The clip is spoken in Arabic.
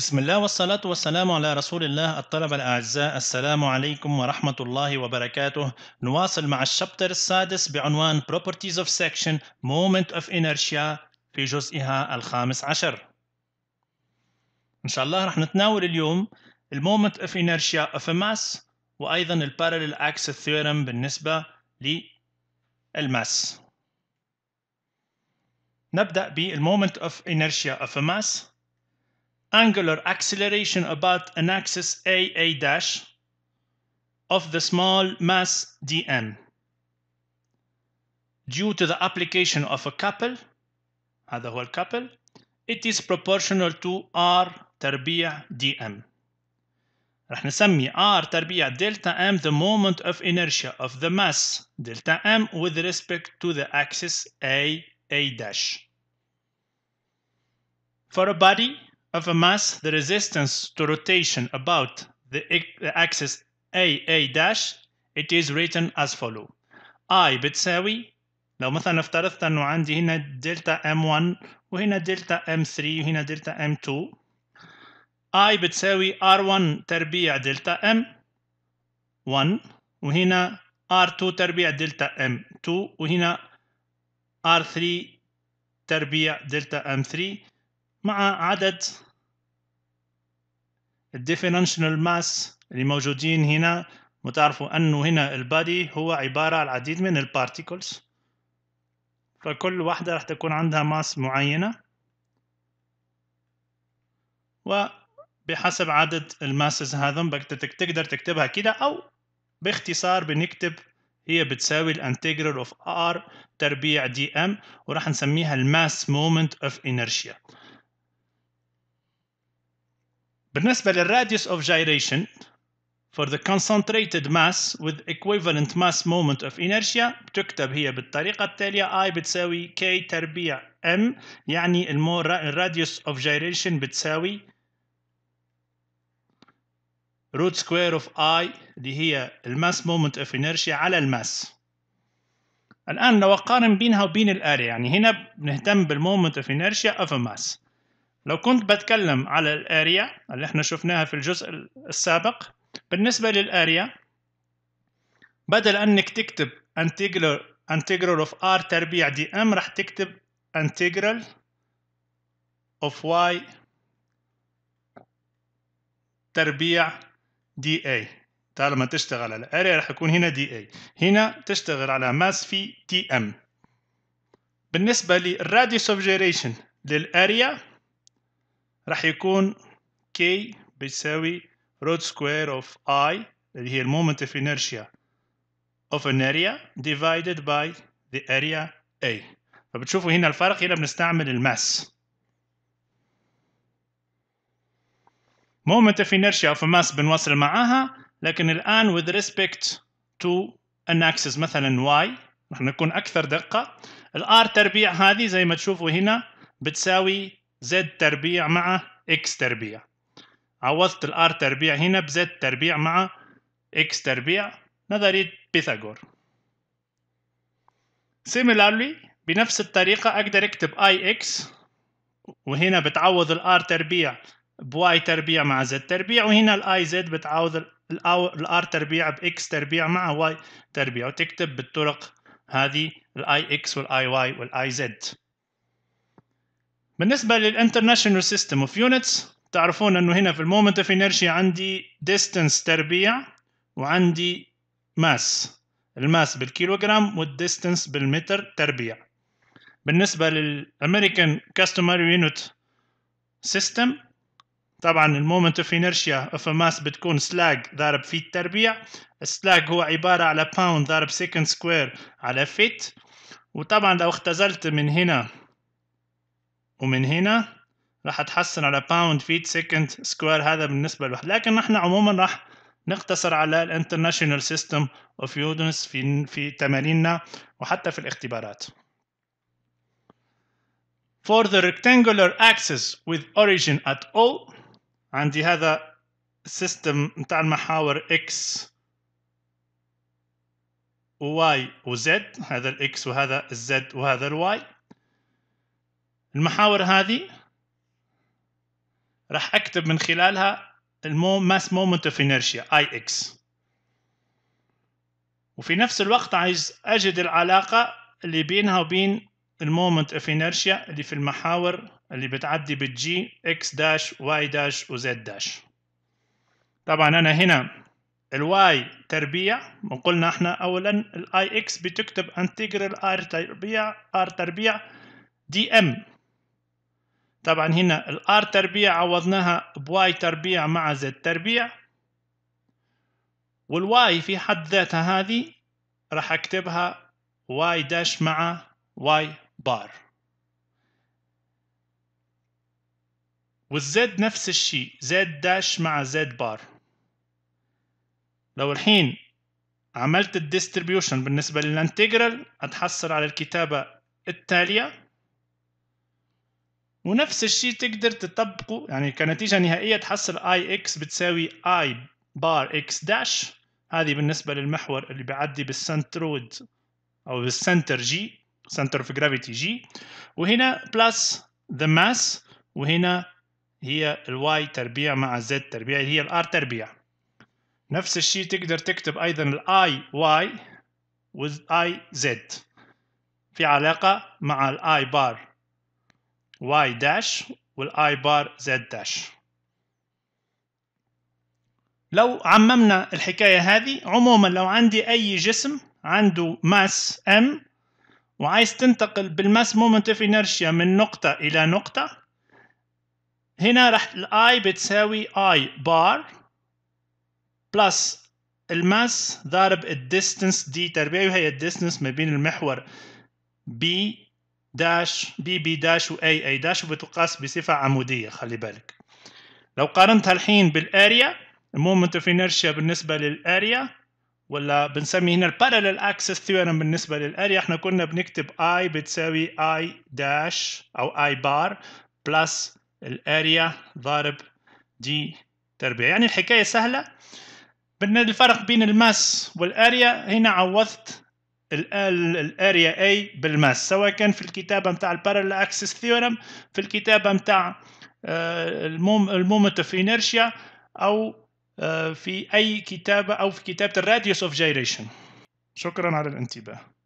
بسم الله والصلاة والسلام على رسول الله الطلبة الأعزاء السلام عليكم ورحمة الله وبركاته نواصل مع الشابتر السادس بعنوان Properties of Section Moment of Inertia في جزئها الخامس عشر إن شاء الله رح نتناول اليوم المومنت of Inertia of a mass وأيضا Parallel Axis Theorem بالنسبة للماس نبدأ بالمومنت of Inertia of a mass angular acceleration about an axis AA dash of the small mass dm due to the application of a couple the whole couple, it is proportional to r تربيع dm رح نسمي r تربيع delta m the moment of inertia of the mass delta m with respect to the axis a a dash for a body of a mass, the resistance to rotation about the axis AA dash it is written as follow I بتساوي لو مثلا افترضت انه عندي هنا دلتا M1 وهنا دلتا M3 وهنا دلتا M2 I بتساوي R1 تربيع دلتا M1 وهنا R2 تربيع دلتا M2 وهنا R3 تربيع دلتا M3 مع عدد الديفينشنال ماس اللي موجودين هنا وتعرفوا انه هنا البادي هو عبارة عن العديد من البارتيكلز فكل واحدة راح تكون عندها ماس معينة وبحسب عدد الماسز هذم تقدر تكتبها كده او باختصار بنكتب هي بتساوي الانتجرال اوف ار تربيع دي ام وراح نسميها الماس مومنت اوف انرشيا بالنسبة radius of gyration for the concentrated mass with equivalent mass moment of inertia بتكتب هي بالطريقة التالية I بتساوي K تربيع M يعني المور of gyration بتساوي root square of I اللي هي mass moment of inertia على الماس الآن لو أقارن بينها وبين الآلة يعني هنا بنهتم بالمومنت اوف inertia of a mass لو كنت بتكلم على الاريا اللي احنا شفناها في الجزء السابق بالنسبة للاريا بدل انك تكتب integral integral of r تربيع دي ام راح تكتب integral of y تربيع دي اي طالما تشتغل على اريا راح يكون هنا دي اي هنا تشتغل على ماس في تي ام بالنسبة للراديوس اوف جيريشن للاريا راح يكون K بيساوي روت سكوير اوف I اللي هي المومنت اوف انرشيا اوف ان اريا ديفايدد باي ذا اريا A فبتشوفوا هنا الفرق هنا بنستعمل الماس مومنت اوف انرشيا اوف ماس بنوصل معاها لكن الان with respect to an axis مثلا y رح نكون اكثر دقه الار تربيع هذه زي ما تشوفوا هنا بتساوي زد تربيع مع اكس تربيع عوضت الار تربيع هنا بزد تربيع مع اكس تربيع نظرية بيثاغور similarly بنفس الطريقة أقدر أكتب اي اكس وهنا بتعوض الار تربيع بواي تربيع مع زد تربيع وهنا الاي زد بتعوض الار تربيع باكس تربيع مع واي تربيع وتكتب بالطرق هذه الاي اكس والاي واي والاي زد بالنسبه للانترناشونال سيستم اوف يونتس تعرفون انه هنا في المومنت اوف انرشيا عندي ديستنس تربيع وعندي ماس الماس بالكيلوغرام والديستنس بالمتر تربيع بالنسبه للامريكان كاستمر يونت سيستم طبعا المومنت اوف انرشيا اوف ماس بتكون سلاج ضرب فيت تربيع السلاج هو عباره على باوند ضرب سكند سكوير على فيت وطبعا لو اختزلت من هنا ومن هنا راح اتحسن على باوند فيت سكند سكوير هذا بالنسبه لوحده لكن نحن عموما راح نقتصر على الانترناشونال سيستم اوف يودنس في في تماريننا وحتى في الاختبارات for the rectangular axis with origin at O عندي هذا السيستم متاع المحاور X و Y و Z هذا ال X وهذا ال Z وهذا ال Y المحاور هذه راح اكتب من خلالها الماس مومنت اوف انرشيا اي اكس وفي نفس الوقت عايز اجد العلاقه اللي بينها وبين المومنت اوف انرشيا اللي في المحاور اللي بتعدي بالجي اكس داش واي داش وزد داش طبعا انا هنا الواي تربيع وقلنا احنا اولا الاي اكس بتكتب انتجرال ار تربيع ار تربيع دي ام طبعا هنا الار تربيع عوضناها بواي تربيع مع زد تربيع والواي في حد ذاتها هذه راح اكتبها واي داش مع واي بار والزد نفس الشيء زد داش مع زد بار لو الحين عملت الديستريبيوشن بالنسبة للانتجرال هتحصل على الكتابة التالية ونفس الشيء تقدر تطبقه يعني كنتيجه نهائيه تحصل اي اكس بتساوي اي بار اكس داش هذه بالنسبه للمحور اللي بيعدي بالسنترود او بالسنتر جي سنتر اوف جرافيتي جي وهنا بلس ذا ماس وهنا هي الواي تربيع مع الزد تربيع اللي هي الار تربيع نفس الشيء تقدر تكتب ايضا الاي واي والاي زد في علاقه مع الاي بار واي داش والاي بار زد داش لو عممنا الحكاية هذه عموما لو عندي أي جسم عنده ماس m وعايز تنتقل بالماس مومنت اوف انرشيا من نقطة إلى نقطة هنا راح الاي بتساوي اي بار بلس الماس ضارب الديستنس دي تربيعي وهي الديستنس ما بين المحور بي داش بي بي داش واي اي داش بتقاس بصفة عمودية خلي بالك لو قارنتها الحين بالاريا المومنت اوف انرشيا بالنسبة للاريا ولا بنسمي هنا البارلل اكسس ثيورم بالنسبة للاريا احنا كنا بنكتب اي بتساوي اي داش او اي بار بلس الاريا ضارب دي تربيع يعني الحكاية سهلة بالنسبة الفرق بين الماس والاريا هنا عوضت الاريا اي بالماس سواء كان في الكتابه نتاع البارل اكسس ثيورم في الكتابه نتاع آه، المومنت اوف انيرشيا او آه، في اي كتابه او في كتابه الراديوس اوف جيريشن شكرا على الانتباه